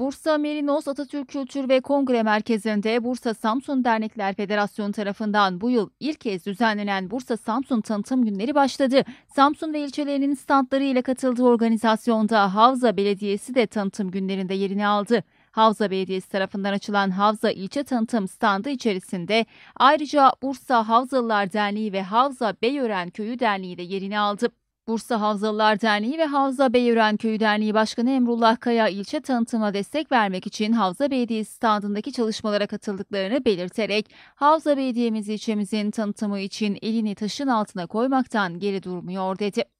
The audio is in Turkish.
Bursa Merinos Atatürk Kültür ve Kongre Merkezi'nde Bursa Samsun Dernekler Federasyonu tarafından bu yıl ilk kez düzenlenen Bursa Samsun Tanıtım Günleri başladı. Samsun ve ilçelerinin standları ile katıldığı organizasyonda Havza Belediyesi de tanıtım günlerinde yerini aldı. Havza Belediyesi tarafından açılan Havza İlçe Tanıtım Standı içerisinde ayrıca Bursa Havzalılar Derneği ve Havza Beyören Köyü Derneği de yerini aldı. Bursa Havzalılar Derneği ve Havza Beyüren Köyü Derneği Başkanı Emrullah Kaya ilçe tanıtıma destek vermek için Havza Belediyesi standındaki çalışmalara katıldıklarını belirterek Havza Belediyemiz ilçemizin tanıtımı için elini taşın altına koymaktan geri durmuyor dedi.